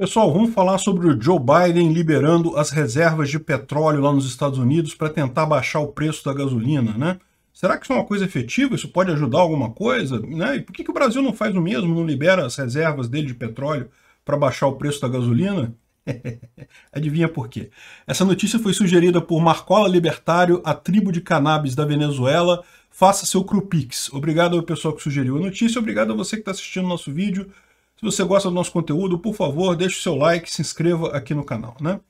Pessoal, vamos falar sobre o Joe Biden liberando as reservas de petróleo lá nos Estados Unidos para tentar baixar o preço da gasolina, né? Será que isso é uma coisa efetiva? Isso pode ajudar alguma coisa? Né? E por que, que o Brasil não faz o mesmo, não libera as reservas dele de petróleo para baixar o preço da gasolina? Adivinha por quê? Essa notícia foi sugerida por Marcola Libertário, a tribo de cannabis da Venezuela. Faça seu Crupix. Obrigado ao pessoal que sugeriu a notícia, obrigado a você que está assistindo nosso vídeo. Se você gosta do nosso conteúdo, por favor, deixe o seu like, se inscreva aqui no canal, né?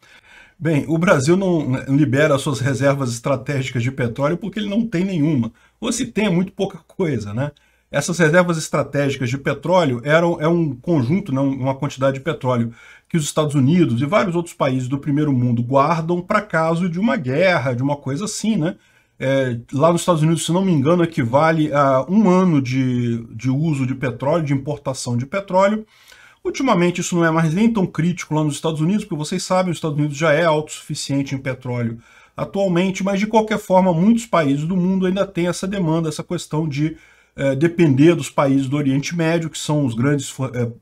Bem, o Brasil não libera suas reservas estratégicas de petróleo porque ele não tem nenhuma. Ou se tem, é muito pouca coisa, né? Essas reservas estratégicas de petróleo eram é um conjunto, né, uma quantidade de petróleo que os Estados Unidos e vários outros países do primeiro mundo guardam para caso de uma guerra, de uma coisa assim, né? É, lá nos Estados Unidos, se não me engano, equivale a um ano de, de uso de petróleo, de importação de petróleo. Ultimamente isso não é mais nem tão crítico lá nos Estados Unidos, porque vocês sabem, os Estados Unidos já é autossuficiente em petróleo atualmente, mas de qualquer forma muitos países do mundo ainda têm essa demanda, essa questão de é, depender dos países do Oriente Médio, que são os grandes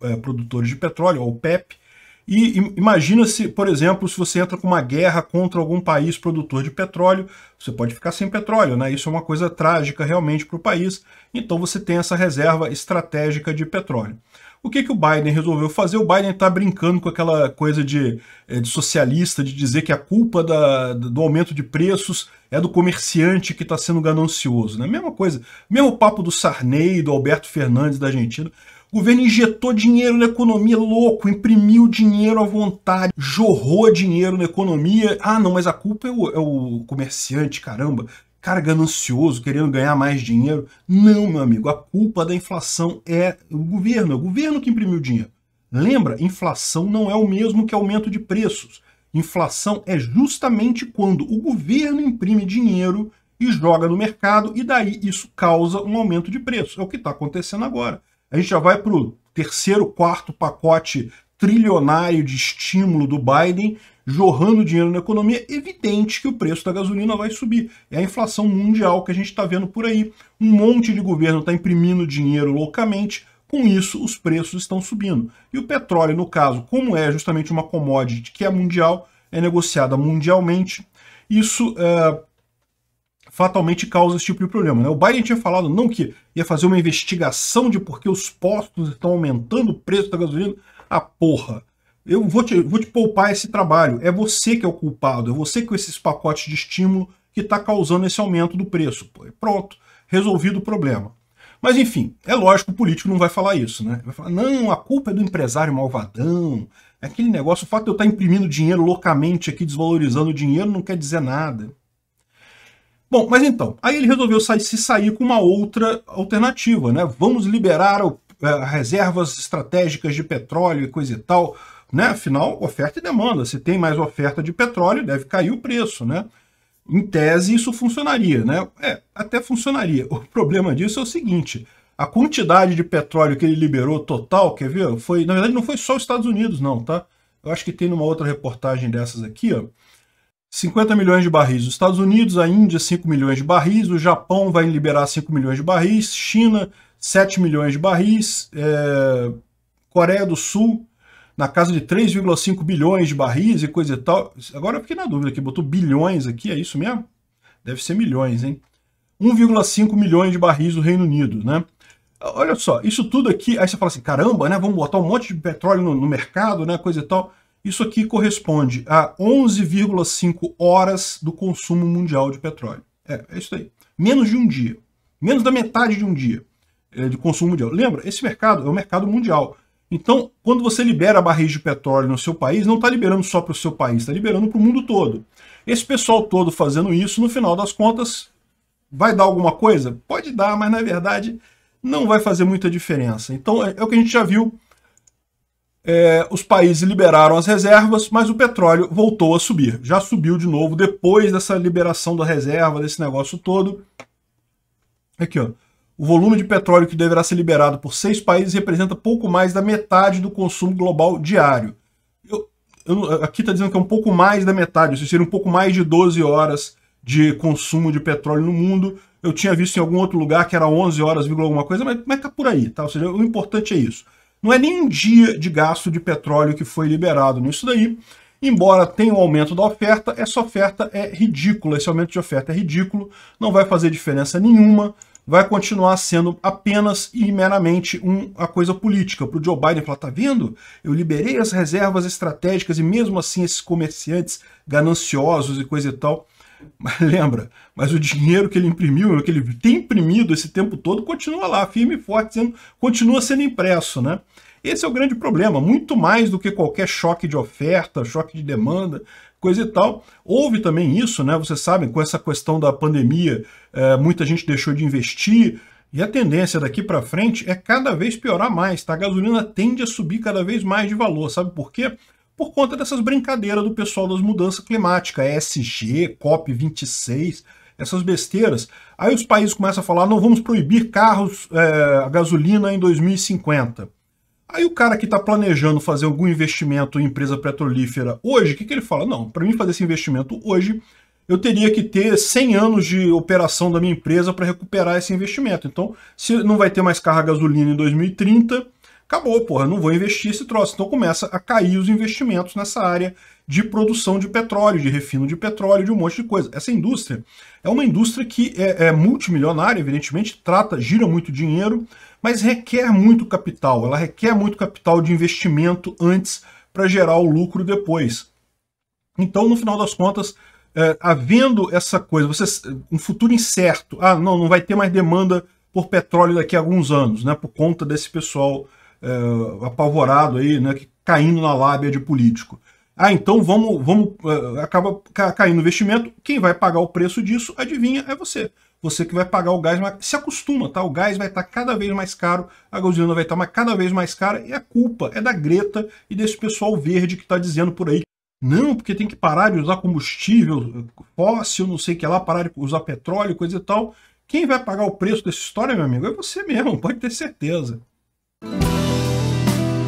é, é, produtores de petróleo, a OPEP, e imagina-se, por exemplo, se você entra com uma guerra contra algum país produtor de petróleo, você pode ficar sem petróleo, né? Isso é uma coisa trágica realmente para o país. Então você tem essa reserva estratégica de petróleo. O que, que o Biden resolveu fazer? O Biden está brincando com aquela coisa de, eh, de, socialista, de dizer que a culpa da, do aumento de preços é do comerciante que está sendo ganancioso. Né? Mesma coisa, mesmo papo do Sarney, do Alberto Fernandes da Argentina. O governo injetou dinheiro na economia, louco, imprimiu dinheiro à vontade, jorrou dinheiro na economia. Ah, não, mas a culpa é o, é o comerciante, caramba. Cara ganancioso, querendo ganhar mais dinheiro. Não, meu amigo, a culpa da inflação é o governo, é o governo que imprimiu dinheiro. Lembra? Inflação não é o mesmo que aumento de preços. Inflação é justamente quando o governo imprime dinheiro e joga no mercado, e daí isso causa um aumento de preço. É o que está acontecendo agora. A gente já vai para o terceiro, quarto pacote trilionário de estímulo do Biden, jorrando dinheiro na economia, evidente que o preço da gasolina vai subir. É a inflação mundial que a gente está vendo por aí. Um monte de governo está imprimindo dinheiro loucamente, com isso os preços estão subindo. E o petróleo, no caso, como é justamente uma commodity que é mundial, é negociada mundialmente, isso é, fatalmente causa esse tipo de problema. Né? O Biden tinha falado não que ia fazer uma investigação de por que os postos estão aumentando o preço da gasolina. Ah, porra, eu vou te, vou te poupar esse trabalho. É você que é o culpado, é você com esses pacotes de estímulo que está causando esse aumento do preço. Pô, pronto, resolvido o problema. Mas enfim, é lógico, o político não vai falar isso, né? Vai falar, não, a culpa é do empresário malvadão, é aquele negócio, o fato de eu estar tá imprimindo dinheiro loucamente aqui, desvalorizando o dinheiro, não quer dizer nada. Bom, mas então, aí ele resolveu sair, se sair com uma outra alternativa, né? Vamos liberar o, é, reservas estratégicas de petróleo e coisa e tal, né? Afinal, oferta e demanda. Se tem mais oferta de petróleo, deve cair o preço, né? Em tese, isso funcionaria, né? É, até funcionaria. O problema disso é o seguinte: a quantidade de petróleo que ele liberou total, quer ver? Foi, na verdade, não foi só os Estados Unidos, não, tá? Eu acho que tem numa outra reportagem dessas aqui, ó. 50 milhões de barris. Os Estados Unidos, a Índia, 5 milhões de barris. O Japão vai liberar 5 milhões de barris. China, 7 milhões de barris. É... Coreia do Sul, na casa de 3,5 bilhões de barris e coisa e tal. Agora eu fiquei na dúvida aqui, botou bilhões aqui, é isso mesmo? Deve ser milhões, hein? 1,5 milhões de barris do Reino Unido, né? Olha só, isso tudo aqui, aí você fala assim, caramba, né, vamos botar um monte de petróleo no, no mercado, né, coisa e tal. Isso aqui corresponde a 11,5 horas do consumo mundial de petróleo. É, é isso aí. Menos de um dia. Menos da metade de um dia é, de consumo mundial. Lembra? Esse mercado é o mercado mundial. Então, quando você libera barris de petróleo no seu país, não está liberando só para o seu país, está liberando para o mundo todo. Esse pessoal todo fazendo isso, no final das contas, vai dar alguma coisa? Pode dar, mas na verdade não vai fazer muita diferença. Então, é, é o que a gente já viu é, os países liberaram as reservas, mas o petróleo voltou a subir. Já subiu de novo depois dessa liberação da reserva, desse negócio todo. Aqui, ó. O volume de petróleo que deverá ser liberado por seis países representa pouco mais da metade do consumo global diário. Eu, eu, aqui está dizendo que é um pouco mais da metade, seja, seria um pouco mais de 12 horas de consumo de petróleo no mundo. Eu tinha visto em algum outro lugar que era 11 horas, alguma coisa, mas, mas tá por aí, tá? Ou seja, o importante é isso. Não é nem um dia de gasto de petróleo que foi liberado nisso daí. Embora tenha um aumento da oferta, essa oferta é ridícula, esse aumento de oferta é ridículo, não vai fazer diferença nenhuma, vai continuar sendo apenas e meramente um, a coisa política. Para o Joe Biden falar, tá vendo? Eu liberei as reservas estratégicas e mesmo assim esses comerciantes gananciosos e coisa e tal mas lembra, mas o dinheiro que ele imprimiu, que ele tem imprimido esse tempo todo, continua lá, firme e forte, sendo, continua sendo impresso, né? Esse é o grande problema, muito mais do que qualquer choque de oferta, choque de demanda, coisa e tal. Houve também isso, né? Vocês sabem, com essa questão da pandemia, é, muita gente deixou de investir, e a tendência daqui para frente é cada vez piorar mais, tá? A gasolina tende a subir cada vez mais de valor, sabe por quê? por conta dessas brincadeiras do pessoal das mudanças climáticas, ESG, COP26, essas besteiras. Aí os países começam a falar, não vamos proibir carros é, a gasolina em 2050. Aí o cara que está planejando fazer algum investimento em empresa petrolífera hoje, o que, que ele fala? Não, para mim fazer esse investimento hoje, eu teria que ter 100 anos de operação da minha empresa para recuperar esse investimento. Então, se não vai ter mais carro a gasolina em 2030, acabou, porra, não vou investir esse troço. Então começa a cair os investimentos nessa área de produção de petróleo, de refino de petróleo, de um monte de coisa. Essa indústria é uma indústria que é, é multimilionária, evidentemente, trata, gira muito dinheiro, mas requer muito capital. Ela requer muito capital de investimento antes para gerar o lucro depois. Então, no final das contas, é, havendo essa coisa, você, um futuro incerto, ah, não, não vai ter mais demanda por petróleo daqui a alguns anos, né, por conta desse pessoal é, apavorado aí, né, caindo na lábia de político. Ah, então vamos, vamos eh, acaba caindo o investimento. Quem vai pagar o preço disso, adivinha, é você. Você que vai pagar o gás, se acostuma, tá? O gás vai estar tá cada vez mais caro, a gasolina vai estar tá cada vez mais cara, e a culpa é da Greta e desse pessoal verde que está dizendo por aí não, porque tem que parar de usar combustível fóssil, não sei o que lá, parar de usar petróleo, coisa e tal. Quem vai pagar o preço dessa história, meu amigo, é você mesmo, pode ter certeza.